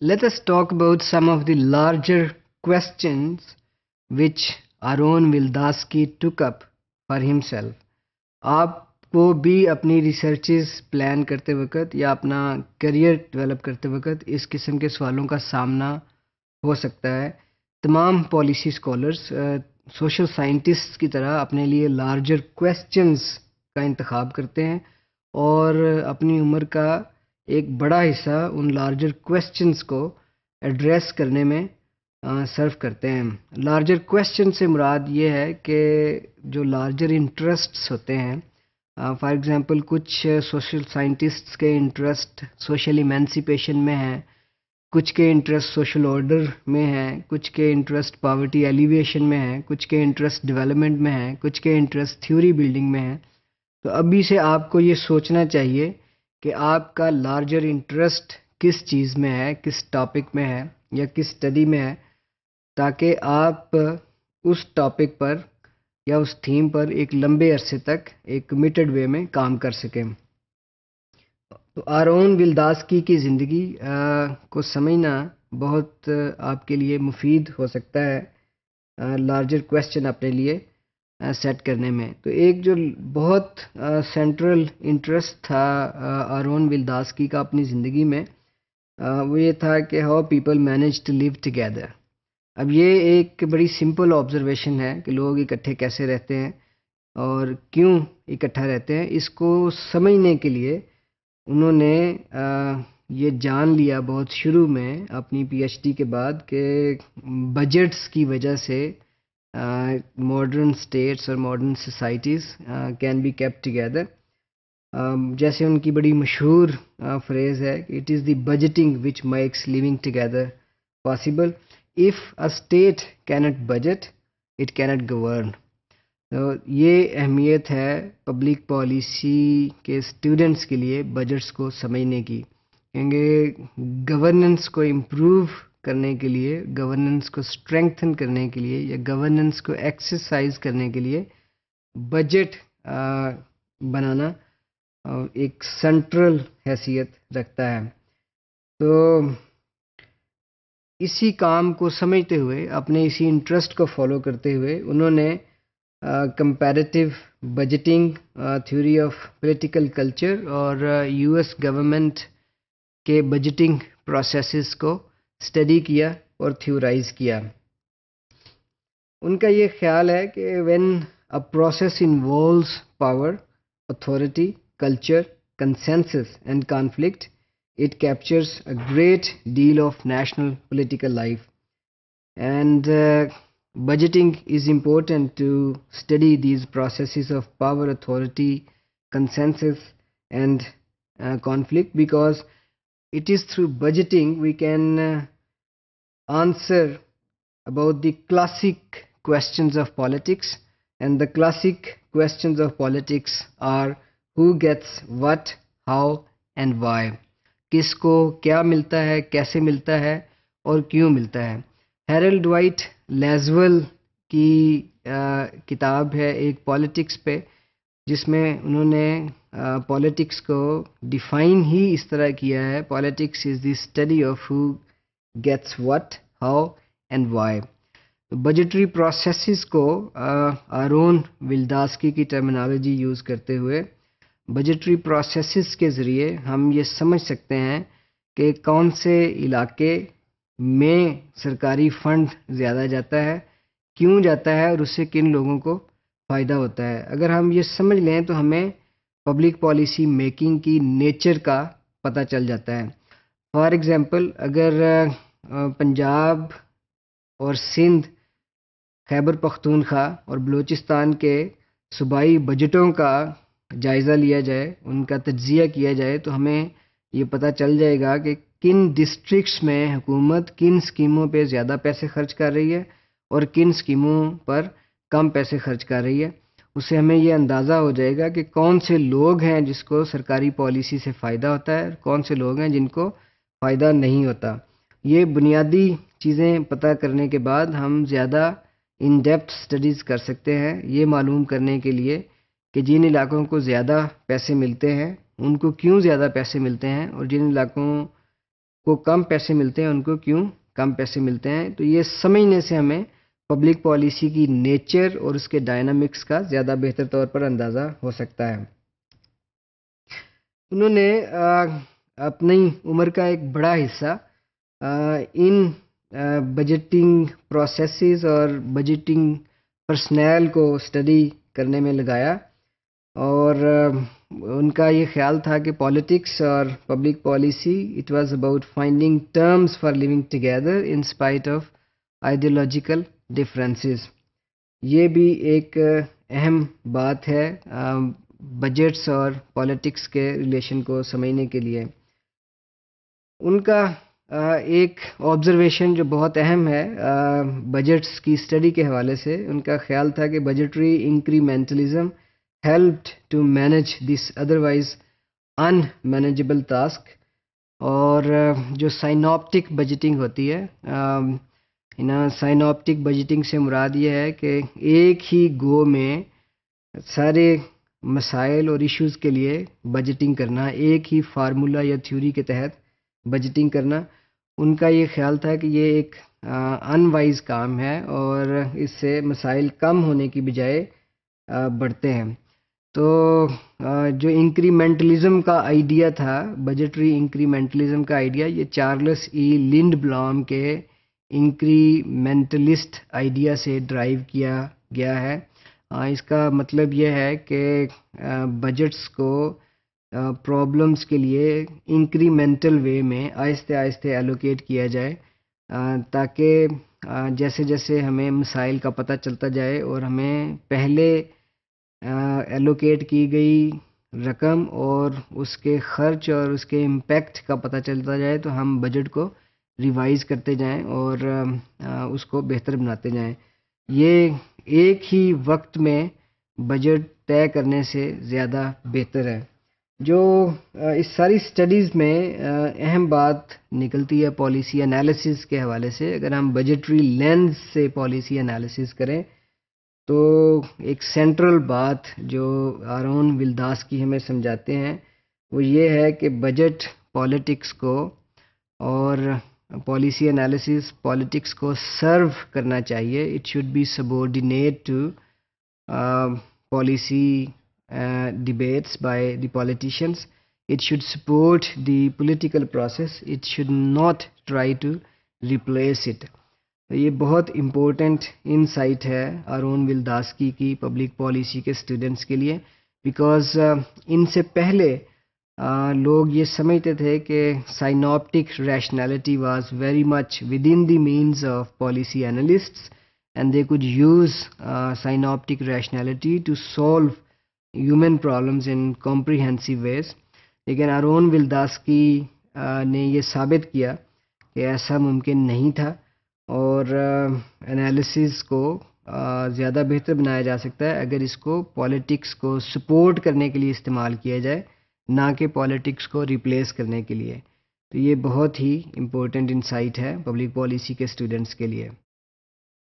let us talk about some of the larger questions which Aron Vildaski took up for himself. आपको भी अपनी researches plan करते वक्त या अपना करियर डेवलप करते वक्त इस किस्म के सवालों का सामना हो सकता है तमाम पॉलिसी स्कॉलर्स सोशल साइंटिस्ट की तरह अपने लिए लार्जर क्वेश्चंस का इंतखब करते हैं और अपनी उम्र का एक बड़ा हिस्सा उन लार्जर क्वेश्चंस को एड्रेस करने में सर्व करते हैं लार्जर क्वेश्चन से मुराद ये है कि जो लार्जर इंटरेस्ट्स होते हैं फॉर एग्ज़ाम्पल कुछ सोशल साइंटिस्ट्स के इंटरेस्ट सोशल इमेंसिपेशन में हैं कुछ के इंटरेस्ट सोशल ऑर्डर में हैं कुछ के इंटरेस्ट पावर्टी एलिवेशन में हैं कुछ के इंटरेस्ट डेवलपमेंट में हैं कुछ के इंटरेस्ट थ्योरी बिल्डिंग में हैं तो अभी से आपको ये सोचना चाहिए कि आपका लार्जर इंटरेस्ट किस चीज़ में है किस टॉपिक में है या किस स्टडी में है ताकि आप उस टॉपिक पर या उस थीम पर एक लंबे अरसे तक एक कमिटेड वे में काम कर सकें तो आरोन विलदासकी की ज़िंदगी को समझना बहुत आपके लिए मुफीद हो सकता है लार्जर क्वेश्चन अपने लिए सेट करने में तो एक जो बहुत सेंट्रल इंटरेस्ट था आरोन की का अपनी ज़िंदगी में वो ये था कि how people manage to live together अब ये एक बड़ी सिंपल ऑब्जर्वेशन है कि लोग इकट्ठे कैसे रहते हैं और क्यों इकट्ठा रहते हैं इसको समझने के लिए उन्होंने ये जान लिया बहुत शुरू में अपनी पीएचडी के बाद कि बजट्स की वजह से मॉडर्न स्टेट्स और modern societies can be kept together जैसे उनकी बड़ी मशहूर फ्रेज़ uh, है it is the budgeting which makes living together possible if a state cannot budget it cannot govern तो ये अहमियत है पब्लिक पॉलिसी के स्टूडेंट्स के लिए बजट्स को समझने की क्योंकि गवर्नेंस को इम्प्रूव करने के लिए गवर्नेंस को स्ट्रेंथन करने के लिए या गवर्नेंस को एक्सरसाइज करने के लिए बजट बनाना एक सेंट्रल हैसियत रखता है तो इसी काम को समझते हुए अपने इसी इंटरेस्ट को फॉलो करते हुए उन्होंने comparative budgeting theory of political culture और यूएस गवर्नमेंट के बजटिंग प्रोसेसेस को स्टडी किया और थ्योराइज किया उनका ये ख्याल है कि when a process involves power authority culture consensus and conflict it captures a great deal of national political life and budgeting is important to study these process of power authority consensus and conflict because it is through budgeting we can uh, answer about the classic questions of politics and the classic questions of politics are who gets what how and why kisko kya milta hai kaise milta hai aur क्यों milta hai Harold white laswell ki uh, kitab hai ek politics pe जिसमें उन्होंने politics को define ही इस तरह किया है politics is the study of who gets what how and why budgetary processes को Aaron विलदासकी की टर्मिनोलॉजी यूज़ करते हुए बजटरी प्रोसेसेस के ज़रिए हम ये समझ सकते हैं कि कौन से इलाके में सरकारी फंड ज़्यादा जाता है क्यों जाता है और उससे किन लोगों को फ़ायदा होता है अगर हम ये समझ लें तो हमें पब्लिक पॉलिसी मेकिंग की नेचर का पता चल जाता है फॉर एग्ज़ाम्पल अगर पंजाब और सिंध खैबर पख्तूनख्वा और बलूचिस्तान के सूबाई बजटों का जायज़ा लिया जाए उनका तजिया किया जाए तो हमें ये पता चल जाएगा कि किन डिस्ट्रिक्ट्स में हुकूमत किन स्कीमों पे ज़्यादा पैसे खर्च कर रही है और किन स्कीमों पर कम पैसे खर्च कर रही है उससे हमें ये अंदाज़ा हो जाएगा कि कौन से लोग हैं जिसको सरकारी पॉलिसी से फ़ायदा होता है कौन से लोग हैं जिनको फ़ायदा नहीं होता ये बुनियादी चीज़ें पता करने के बाद हम ज़्यादा इन डेप्थ स्टडीज़ कर सकते हैं ये मालूम करने के लिए कि जिन इलाकों को ज़्यादा पैसे मिलते हैं उनको क्यों ज़्यादा पैसे मिलते हैं और जिन इलाकों को कम पैसे मिलते हैं उनको क्यों कम पैसे मिलते हैं तो ये समझने से हमें पब्लिक पॉलिसी की नेचर और उसके डायनामिक्स का ज़्यादा बेहतर तौर पर अंदाज़ा हो सकता है उन्होंने अपनी उम्र का एक बड़ा हिस्सा इन बजटिंग प्रोसेसेस और बजटिंग पर्सनल को स्टडी करने में लगाया और उनका ये ख्याल था कि पॉलिटिक्स और public policy it was about finding terms for living together in spite of ideological differences ये भी एक अहम बात है बजट्स और पॉलिटिक्स के रिलेशन को समझने के लिए उनका एक ऑब्जर्वेशन जो बहुत अहम है बजट्स की स्टडी के हवाले से उनका ख्याल था कि budgetary incrementalism helped to manage this otherwise unmanageable task और जो साइनॉप्टिक बजटिंग होती है ना साइनोप्टिक बजटिंग से मुराद ये है कि एक ही गो में सारे मसाइल और इश्यूज के लिए बजटिंग करना एक ही फार्मूला या थ्योरी के तहत बजटिंग करना उनका ये ख्याल था कि ये एक अनवाइज काम है और इससे मसाइल कम होने की बजाय बढ़ते हैं तो आ, जो इंक्रीमेंटलिज्म का आइडिया था बजटरी इंक्रीमेंटलिज्म का आइडिया ये चार्ल्स ई लिंड ब्लॉम के इंक्रीमेंटलिस्ट आइडिया से ड्राइव किया गया है आ, हाँ, इसका मतलब यह है कि बजट्स को प्रॉब्लम्स के लिए इंक्रीमेंटल वे में आहिस्ते आहिस्ते एलोकेट किया जाए ताकि जैसे जैसे हमें मिसाइल का पता चलता जाए और हमें पहले एलोकेट की गई रकम और उसके खर्च और उसके इम्पेक्ट का पता चलता जाए तो हम बजट को रिवाइज़ करते जाएं और उसको बेहतर बनाते जाएं ये एक ही वक्त में बजट तय करने से ज़्यादा बेहतर है जो इस सारी स्टडीज़ में अहम बात निकलती है पॉलिसी एनालिसिस के हवाले से अगर हम बजटरी लेंस से पॉलिसी एनालिसिस करें तो एक सेंट्रल बात जो आरोन विलदास की हमें समझाते हैं वो ये है कि बजट पॉलिटिक्स को और पॉलिसी एनालिसिस पॉलिटिक्स को सर्व करना चाहिए it should be subordinate to policy debates by the politicians it should support the political process it should not try to replace it ये बहुत इम्पोर्टेंट इनसाइट है अरुण विलदास की public policy के students के लिए बिकॉज uh, इनसे पहले uh, लोग ये समझते थे कि synoptic rationality was very much within the means of policy analysts and they could use synoptic rationality to solve human problems in comprehensive ways लेकिन अरोन विलदासकी ने ये साबित किया कि ऐसा मुमकिन नहीं था और एनालिसिस को ज़्यादा बेहतर बनाया जा सकता है अगर इसको पॉलिटिक्स को सपोर्ट करने के लिए इस्तेमाल किया जाए ना कि पॉलिटिक्स को रिप्लेस करने के लिए तो ये बहुत ही इम्पोर्टेंट इंसाइट है पब्लिक पॉलिसी के स्टूडेंट्स के लिए